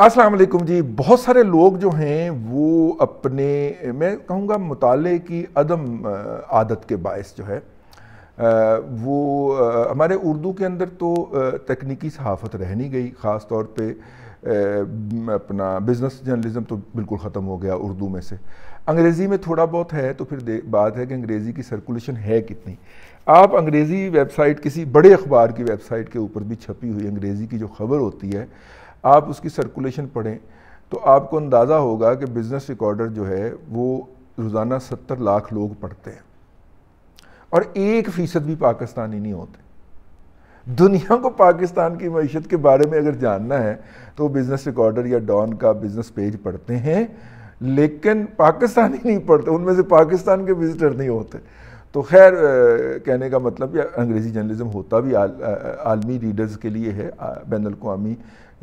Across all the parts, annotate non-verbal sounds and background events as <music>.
अस्सलाम वालेकुम जी बहुत सारे लोग जो हैं वो अपने मैं कहूँगा मताले की अदम आदत के बायस जो है वो हमारे उर्दू के अंदर तो तकनीकी सहाफ़त रह नहीं गई ख़ास तौर पे अपना बिज़नेस जर्नलिज़म तो बिल्कुल ख़त्म हो गया उर्दू में से अंग्रेज़ी में थोड़ा बहुत है तो फिर बात है कि अंग्रेज़ी की सर्कुलेशन है कितनी आप अंग्रेज़ी वेबसाइट किसी बड़े अखबार की वेबसाइट के ऊपर भी छपी हुई अंग्रेज़ी की जो खबर होती है आप उसकी सर्कुलेशन पढ़ें तो आपको अंदाज़ा होगा कि बिज़नेस रिकॉर्डर जो है वो रोज़ाना सत्तर लाख लोग पढ़ते हैं और एक फ़ीसद भी पाकिस्तानी नहीं होते दुनिया को पाकिस्तान की मीशत के बारे में अगर जानना है तो बिज़नेस रिकॉर्डर या डॉन का बिज़नेस पेज पढ़ते हैं लेकिन पाकिस्तानी नहीं पढ़ते उनमें से पाकिस्तान के विज़िटर नहीं होते तो खैर कहने का मतलब या अंग्रेज़ी जर्नलिज़म होता भी आल, आ, आलमी रीडर्स के लिए है बैन अवी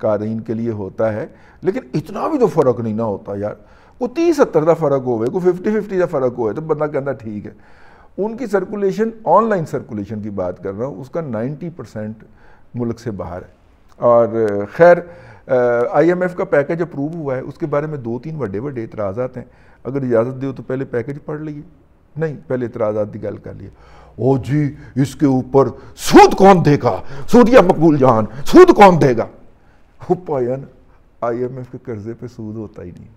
क़ारीन के लिए होता है लेकिन इतना भी तो फ़र्क नहीं ना होता यार को तीस सत्तर का फर्क होवे को फिफ्टी फिफ्टी का फर्क हो तो बंदा कहना ठीक है उनकी सर्कुलेशन ऑनलाइन सर्कुलेशन की बात कर रहा हूँ उसका नाइन्टी परसेंट मुल्क से बाहर है और खैर आईएमएफ का पैकेज अप्रूव हुआ है उसके बारे में दो तीन वे वे इतराज़ हैं अगर इजाज़त दो तो पहले पैकेज पढ़ लीजिए नहीं पहले इतराज़ा की गल कर लिए ओ जी इसके ऊपर सूद कौन देगा सूदिया मकबूल जान सूद कौन देगा वो एम आईएमएफ के कर्जे पे सूद होता ही नहीं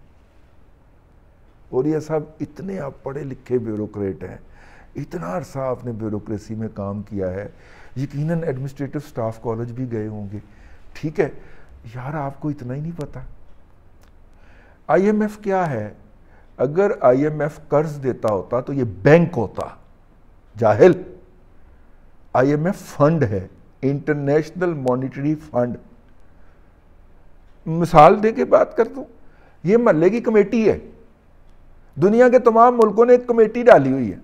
और ये सब इतने आप पढ़े लिखे ब्यूरोक्रेट हैं इतना अरसा आपने ब्यूरोक्रेसी में काम किया है यकीनन एडमिनिस्ट्रेटिव स्टाफ कॉलेज भी गए होंगे ठीक है यार आपको इतना ही नहीं पता आईएमएफ क्या है अगर आईएमएफ कर्ज देता होता तो ये बैंक होता जाहिल आईएमएफ फंड है इंटरनेशनल मॉनिटरी फंड मिसाल दे के बात कर दूँ ये महल की कमेटी है दुनिया के तमाम मुल्कों ने एक कमेटी डाली हुई है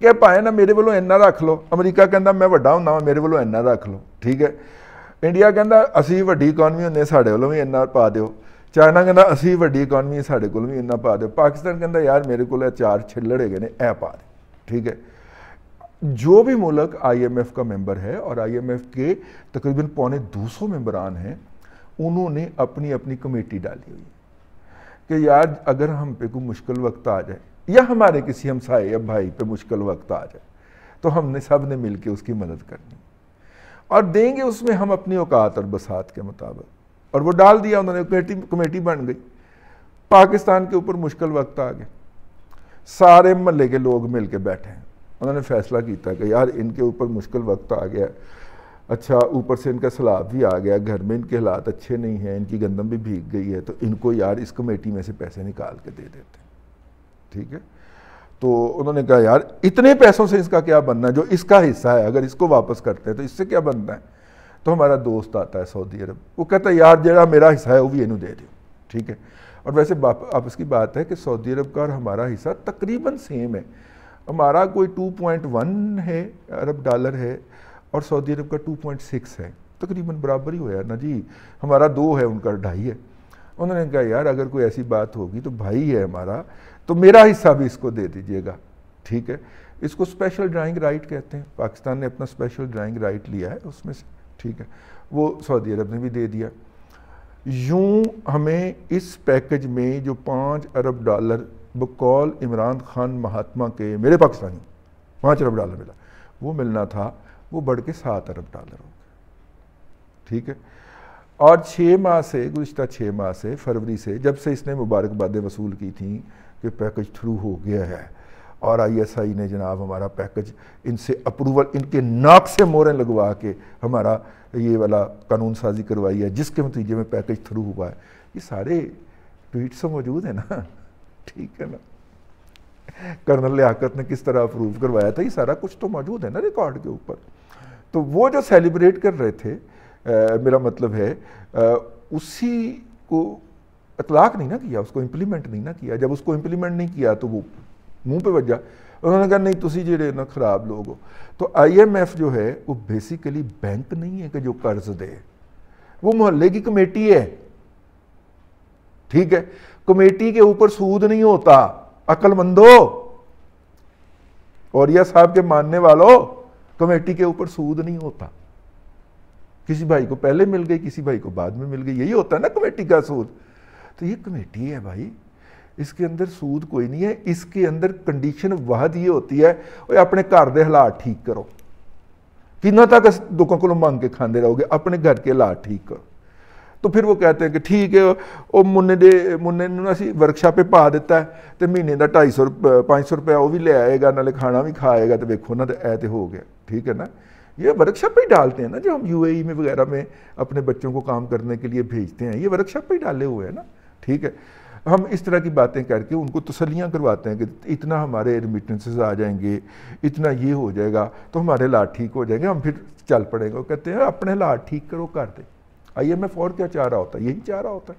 कि पाए ना मेरे वालों इन्ना रख लो अमरीका कहना मैं व्डा हूं मेरे वालों इन्ना रख लो ठीक है इंडिया कहता असी वही इकानमी होंगे साढ़े वालों भी इन्ना पा दौ चाइना कहता असी वही इकानमी साढ़े को भी इन्ना पा दौ पाकिस्तान कहता यार मेरे को चार छिलड़े गए ए पा दे ठीक है जो भी मुल्क आई एम एफ का मैंबर है और आई एम एफ के तकरीबन पौने दो सौ मैंबरान हैं उन्होंने अपनी अपनी कमेटी डाली हुई कि यार अगर हम पे कोई मुश्किल वक्त आ जाए या हमारे किसी हमसाए या भाई पे मुश्किल वक्त आ जाए तो हमने सब ने मिल उसकी मदद करनी और देंगे उसमें हम अपनी औकात और बसात के मुताबिक और वो डाल दिया उन्होंने कमेटी कमेटी बन गई पाकिस्तान के ऊपर मुश्किल वक्त आ गया सारे महल्ले के लोग मिल के बैठे हैं उन्होंने फैसला किया कि यार इनके ऊपर मुश्किल वक्त आ गया अच्छा ऊपर से इनका सलाब भी आ गया घर में इनके हालात अच्छे नहीं हैं इनकी गंदम भी भीग गई है तो इनको यार इस कमेटी में से पैसे निकाल के दे देते हैं ठीक है तो उन्होंने कहा यार इतने पैसों से इसका क्या बनना है जो इसका हिस्सा है अगर इसको वापस करते हैं तो इससे क्या बनना है तो हमारा दोस्त आता है सऊदी अरब वो कहता है यार जरा मेरा हिस्सा है वो भी इनू दे दो ठीक है और वैसे आपस की बात है कि सऊदी अरब का और हमारा हिस्सा तकरीबन सेम है हमारा कोई 2.1 है अरब डॉलर है और सऊदी अरब का 2.6 है तकरीबन बराबर ही हो यार ना जी हमारा दो है उनका ढाई है उन्होंने कहा यार अगर कोई ऐसी बात होगी तो भाई है हमारा तो मेरा हिस्सा भी इसको दे दीजिएगा ठीक है इसको स्पेशल ड्राइंग राइट कहते हैं पाकिस्तान ने अपना स्पेशल ड्राइंग राइट लिया है उसमें से ठीक है वो सऊदी अरब ने भी दे दिया यूँ हमें इस पैकेज में जो पाँच अरब डॉलर बकौल इमरान खान महात्मा के मेरे पाकिस्तानी पाँच अरब डॉलर मिला वो मिलना था वो बढ़ के सात अरब डॉलर हो गया ठीक है और छः माह से गुज्त छः माह से फरवरी से जब से इसने मुबारकबादें वसूल की थी कि पैकेज थ्रू हो गया है और आईएसआई ने जनाब हमारा पैकेज इनसे अप्रूवल इनके नाक से मोरें लगवा के हमारा ये वाला कानून साजी करवाई है जिसके नतीजे में पैकेज थ्रू हुआ है ये सारे ट्वीट से तो मौजूद है ना <laughs> ठीक है ना कर्नल लियाकत ने किस तरह अप्रूव करवाया था ये सारा कुछ तो मौजूद है ना रिकॉर्ड के ऊपर तो वो जो सेलिब्रेट कर रहे थे आ, मेरा मतलब है आ, उसी को इतलाक नहीं ना किया उसको इम्प्लीमेंट नहीं ना किया जब उसको इम्प्लीमेंट नहीं किया तो वो मुंह पे बजा उन्होंने कहा नहीं तुम जोड़े ना खराब लोग हो तो आईएमएफ जो है वो बेसिकली बैंक नहीं है कि जो कर्ज दे वो मोहल्ले की कमेटी है ठीक है कमेटी के ऊपर सूद नहीं होता अकलमंदो और साहब के मानने वालों कमेटी के ऊपर सूद नहीं होता किसी भाई को पहले मिल गई किसी भाई को बाद में मिल गई यही होता है ना कमेटी का सूद तो ये कमेटी है भाई इसके अंदर सूद कोई नहीं है इसके अंदर कंडीशन वह ये होती है और अपने घर के हालात ठीक करो कि तक लोगों को मंग के खाते रहोगे अपने घर के हालात ठीक करो तो फिर वो कहते हैं कि ठीक है वो मुन्ने दे मुन्ने असी वर्कशॉप पा दिता है तो महीने का ढाई सौ ਦਾ पाँच सौ रुपया वो भी ले आएगा ਨਾਲੇ खाना भी खाएगा तो वेखो ना तो ऐ तो हो गया ठीक है ना ये वर्कशॉप ही डालते हैं ना जो हम यूएई e में वगैरह में अपने बच्चों को काम करने के लिए भेजते हैं ये वर्कशॉप ही डाले हुए हैं ना ठीक है हम इस तरह की बातें करके उनको तसलियाँ करवाते हैं कि इतना हमारे एडमिटेंसेस आ जाएंगे इतना ये हो जाएगा तो हमारे हालात ठीक हो जाएंगे हम फिर चल पड़ेंगे कहते हैं अपने हालात ठीक करो कर दे आईएमएफ और क्या चाह रहा होता है यही चाह रहा होता है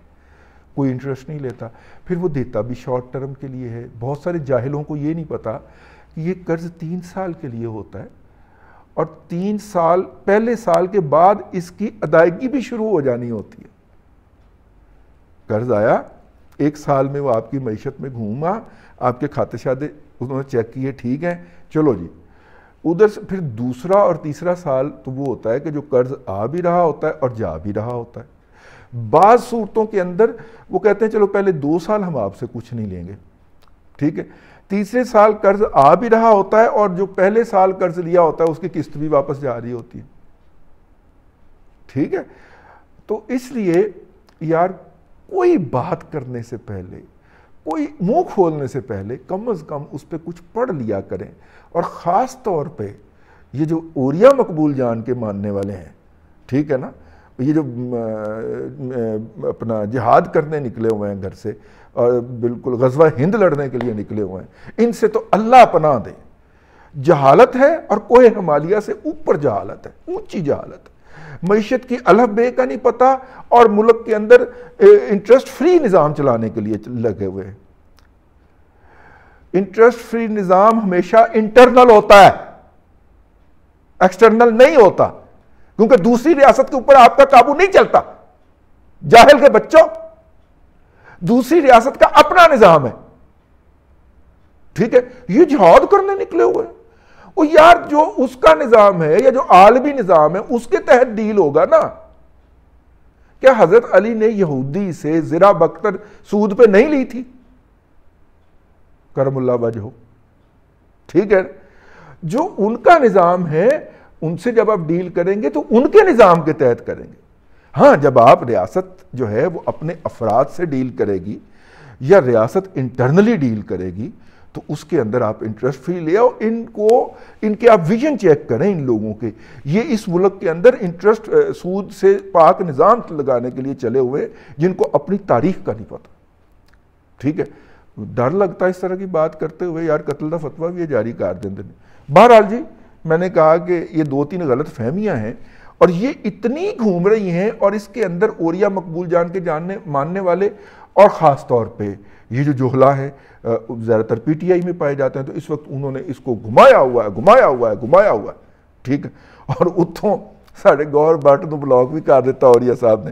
कोई इंटरेस्ट नहीं लेता फिर वो देता भी शॉर्ट टर्म के लिए है बहुत सारे जाहिलों को ये नहीं पता कि ये कर्ज तीन साल के लिए होता है और तीन साल पहले साल के बाद इसकी अदायगी भी शुरू हो जानी होती है कर्ज आया एक साल में वो आपकी मीशत में घूमा आपके खाते शादे उन्होंने चेक किए ठीक हैं चलो जी उधर से फिर दूसरा और तीसरा साल तो वो होता है कि जो कर्ज आ भी रहा होता है और जा भी रहा होता है बाद सूरतों के अंदर वो कहते हैं चलो पहले दो साल हम आपसे कुछ नहीं लेंगे ठीक है तीसरे साल कर्ज आ भी रहा होता है और जो पहले साल कर्ज लिया होता है उसकी किस्त भी वापस जा रही होती है ठीक है तो इसलिए यार कोई बात करने से पहले कोई मुंह खोलने से पहले कम अज़ कम उस पर कुछ पढ़ लिया करें और ख़ास तौर पे ये जो ओरिया मकबूल जान के मानने वाले हैं ठीक है ना ये जो अपना जिहाद करने निकले हुए हैं घर से और बिल्कुल गजवा हिंद लड़ने के लिए निकले हुए हैं इनसे तो अल्लाह पना दे जहालत है और कोई हमालिया से ऊपर जहालत है ऊंची जहालत है मीशत की अलह बे का नहीं पता और मुल्क के अंदर इंटरेस्ट फ्री निज़ाम चलाने के लिए लगे हुए हैं इंटरेस्ट फ्री निज़ाम हमेशा इंटरनल होता है एक्सटर्नल नहीं होता क्योंकि दूसरी रियासत के ऊपर आपका काबू नहीं चलता जाहिल के बच्चों दूसरी रियासत का अपना निज़ाम है ठीक है ये जिहाद करने निकले हुए हैं वो यार जो उसका निज़ाम है या जो आलमी निज़ाम है उसके तहत डील होगा ना क्या हज़रत अली ने यहूदी से ज़रा बख्तर सूद पे नहीं ली थी करमुल्ला वजह ठीक है जो उनका निज़ाम है उनसे जब आप डील करेंगे तो उनके निज़ाम के तहत करेंगे हाँ जब आप रियासत जो है वो अपने अफराद से डील करेगी या रियासत इंटरनली डील करेगी तो उसके अंदर आप इंटरेस्ट फ्री ले आओ इनको इनके आप विजन चेक करें इन लोगों के ये इस मुल्क के अंदर इंटरेस्ट सूद से पाक निज़ाम लगाने के लिए चले हुए जिनको अपनी तारीख का नहीं पता ठीक है डर लगता है इस तरह की बात करते हुए यार कत्ल का फतवा भी ये जारी कर देते हैं बहरहाल जी मैंने कहा कि ये दो तीन गलत फहमियाँ हैं और ये इतनी घूम रही हैं और इसके अंदर ओरिया मकबूल जान के जानने मानने वाले और ख़ास तौर पर ये जो जोहला है ज़्यादातर पी टी आई में पाए जाते हैं तो इस वक्त उन्होंने इसको घुमाया हुआ है घुमाया हुआ है घुमाया हुआ है ठीक है और उत्थों साढ़े गौर बाट को ब्लॉक भी कर दिता और साहब ने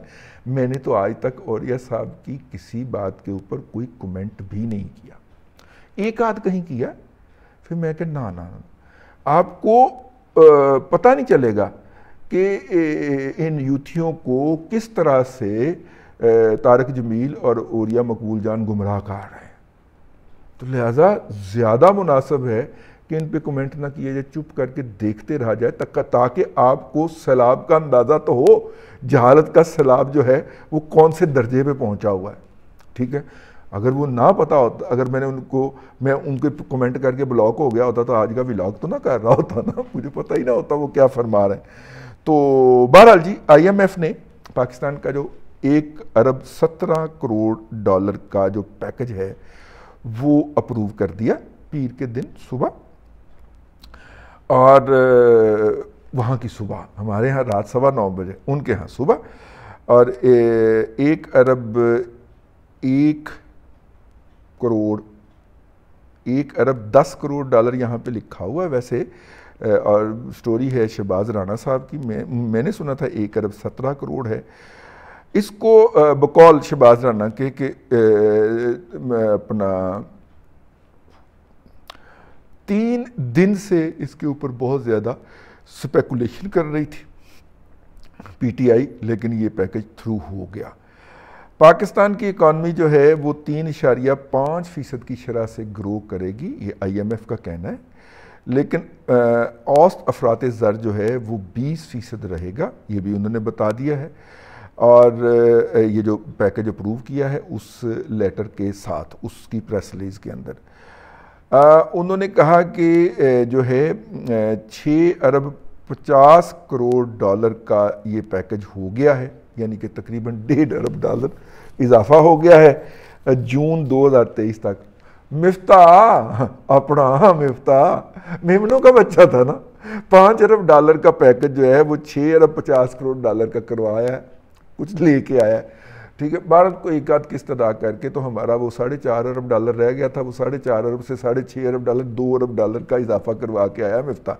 मैंने तो आज तक और साहब की किसी बात के ऊपर कोई कमेंट भी नहीं किया एक आध कहीं किया फिर मैं कह ना ना आपको पता नहीं चलेगा कि इन युथियों को किस तरह से तारक जमील और ओरिया मकबूल जान गुमराह रहे हैं तो लिहाजा ज़्यादा मुनासिब है कि इन पर कमेंट ना किया जाए चुप करके देखते रह जाए तक ताकि आपको सैलाब का अंदाज़ा तो हो जहालत का सैलाब जो है वो कौन से दर्जे पर पहुंचा हुआ है ठीक है अगर वो ना पता होता अगर मैंने उनको मैं उनके कमेंट करके ब्लॉक हो गया होता तो आज का व्लॉग तो ना कर रहा होता ना <laughs> मुझे पता ही ना होता वो क्या फरमा रहे हैं तो बहरहाल जी आईएमएफ ने पाकिस्तान का जो एक अरब सत्रह करोड़ डॉलर का जो पैकेज है वो अप्रूव कर दिया पीर के दिन सुबह और वहाँ की सुबह हमारे यहाँ रात सवा नौ बजे उनके यहाँ सुबह और एक अरब एक करोड़ एक अरब दस करोड़ डॉलर यहाँ पे लिखा हुआ है वैसे और स्टोरी है शहबाज राणा साहब की मैं मैंने सुना था एक अरब सत्रह करोड़ है इसको बकौल शहबाज राना के, के अपना तीन दिन से इसके ऊपर बहुत ज़्यादा स्पेकुलेशन कर रही थी पीटीआई लेकिन ये पैकेज थ्रू हो गया पाकिस्तान की इकॉनमी जो है वो तीन इशारिया पाँच फ़ीसद की शरह से ग्रो करेगी ये आईएमएफ का कहना है लेकिन औस्त अफरात ज़र जो है वो बीस फ़ीसद रहेगा ये भी उन्होंने बता दिया है और ये जो पैकेज अप्रूव किया है उस लेटर के साथ उसकी प्रेस रिलीज़ के अंदर आ, उन्होंने कहा कि जो है छः अरब पचास करोड़ डॉलर का ये पैकेज हो गया है यानी कि तकरीबन डेढ़ अरब डॉलर इजाफा हो गया है जून 2023 तक मिफ्ता अपना मिफ्ता मेमनों का बच्चा था ना पाँच अरब डॉलर का पैकेज जो है वो छः अरब पचास करोड़ डॉलर का करवाया है कुछ लेके आया ठीक है भारत को एक आध किस्त अदा करके तो हमारा वो साढ़े चार अरब डॉलर रह गया था वो साढ़े चार अरब से साढ़े छः अरब डॉलर दो अरब डॉलर का इजाफा करवा के आया मिफ्ता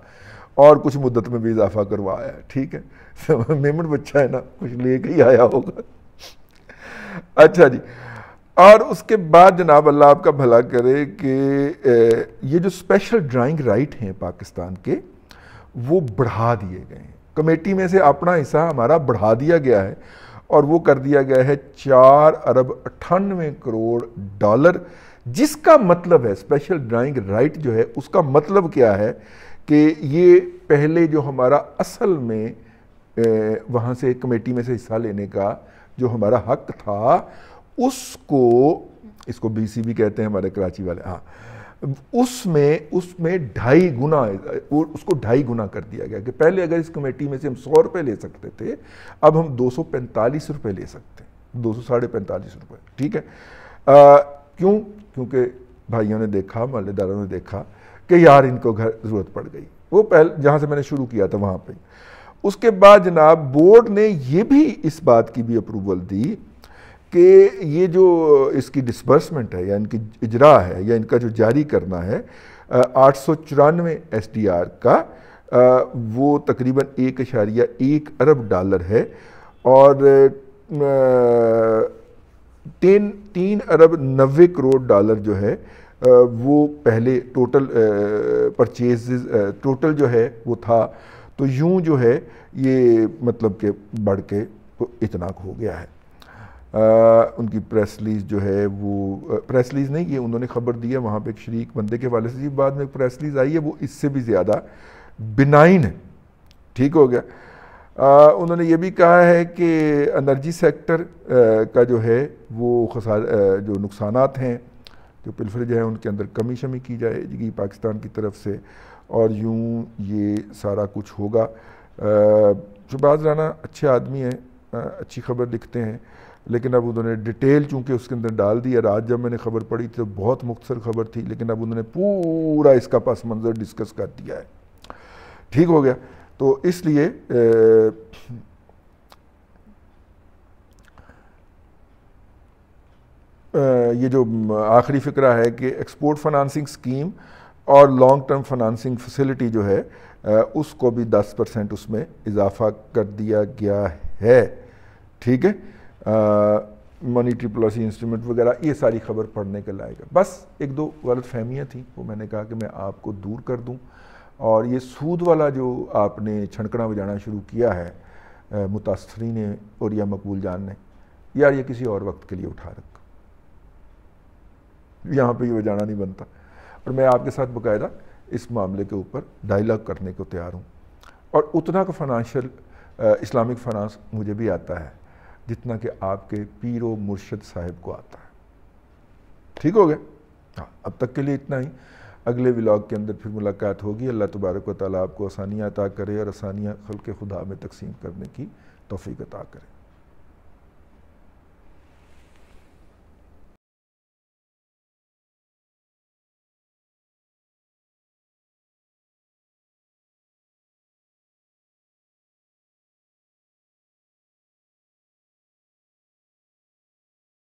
और कुछ मुद्दत में भी इजाफा करवा आया ठीक है <laughs> मेमन बच्चा है ना कुछ लेके ही आया होगा अच्छा जी और उसके बाद जनाब अल्लाह आपका भला करे कि ये जो स्पेशल ड्राइंग राइट हैं पाकिस्तान के वो बढ़ा दिए गए हैं कमेटी में से अपना हिस्सा हमारा बढ़ा दिया गया है और वो कर दिया गया है चार अरब अट्ठानवे करोड़ डॉलर जिसका मतलब है स्पेशल ड्राइंग राइट जो है उसका मतलब क्या है कि ये पहले जो हमारा असल में वहाँ से कमेटी में से हिस्सा लेने का जो हमारा हक था उसको इसको बीसीबी कहते हैं हमारे कराची वाले हाँ उसमें उसमें ढाई गुना उसको ढाई गुना कर दिया गया कि पहले अगर इस कमेटी में से हम सौ रुपये ले सकते थे अब हम दो सौ पैंतालीस रुपये ले सकते हैं दो सौ साढ़े पैंतालीस रुपये ठीक है आ, क्यों क्योंकि भाइयों ने देखा महल्लेदारों ने देखा कि यार इनको घर ज़रूरत पड़ गई वो पहले जहाँ से मैंने शुरू किया था वहाँ पर उसके बाद जनाब बोर्ड ने ये भी इस बात की भी अप्रूवल दी कि ये जो इसकी डिसबर्समेंट है या इनकी इजरा है या इनका जो जारी करना है आठ सौ चौरानवे एस डी आर का आ, वो तकरीबन एक इशारिया एक अरब डॉलर है और तीन तीन अरब नबे करोड़ डॉलर जो है आ, वो पहले टोटल परचेज टोटल जो है वो था तो यूं जो है ये मतलब के बढ़ के तो इतना हो गया है उनकी प्रेस रिलीज जो है वो प्रेस रिलीज नहीं ये उन्होंने खबर दी है वहाँ पे एक शरीक बंदे के हवाले से बाद में प्रेस रिलीज आई है वो इससे भी ज़्यादा बिनाइन है ठीक हो गया आ, उन्होंने ये भी कहा है कि एनर्जी सेक्टर आ, का जो है वो खसार जो नुकसान हैं जो पिलफ्रिज है उनके अंदर कमी शमी की जाएगी पाकिस्तान की तरफ से और यूँ ये सारा कुछ होगा शुबाज राना अच्छे आदमी हैं अच्छी खबर लिखते हैं लेकिन अब उन्होंने डिटेल चूंकि उसके अंदर डाल दी और आज जब मैंने खबर पढ़ी तो बहुत मुख्तर खबर थी लेकिन अब उन्होंने पूरा इसका पस मंज़र डिस्कस कर दिया है ठीक हो गया तो इसलिए ये जो आखिरी फ़िक्रा है कि एक्सपोर्ट फाइनेंसिंग स्कीम और लॉन्ग टर्म फाइनेंसिंग फैसिलिटी जो है उसको भी 10 परसेंट उसमें इजाफा कर दिया गया है ठीक है मनी पॉलिसी इंस्ट्रूमेंट वगैरह ये सारी खबर पढ़ने के लायक है बस एक दो गलत फहमियाँ थी वो मैंने कहा कि मैं आपको दूर कर दूँ और ये सूद वाला जो आपने छनकना बजाना शुरू किया है मुतासरी ने और या मकबूल जान ने यार ये किसी और वक्त के लिए उठा रख यहाँ पे ये बजाना नहीं बनता और मैं आपके साथ बाकायदा इस मामले के ऊपर डायलॉग करने को तैयार हूँ और उतना का फाइनेंशियल इस्लामिक फाइनेंस मुझे भी आता है जितना कि आपके पीर व मुर्शद साहिब को आता है ठीक हो गया हाँ अब तक के लिए इतना ही अगले व्लाग के अंदर फिर मुलाकात होगी अल्लाह तबारक व ताली आपको आसानियाँ अता करे और आसानियाँ खल के खुदा में तकसीम करने की तोफ़ी अता करें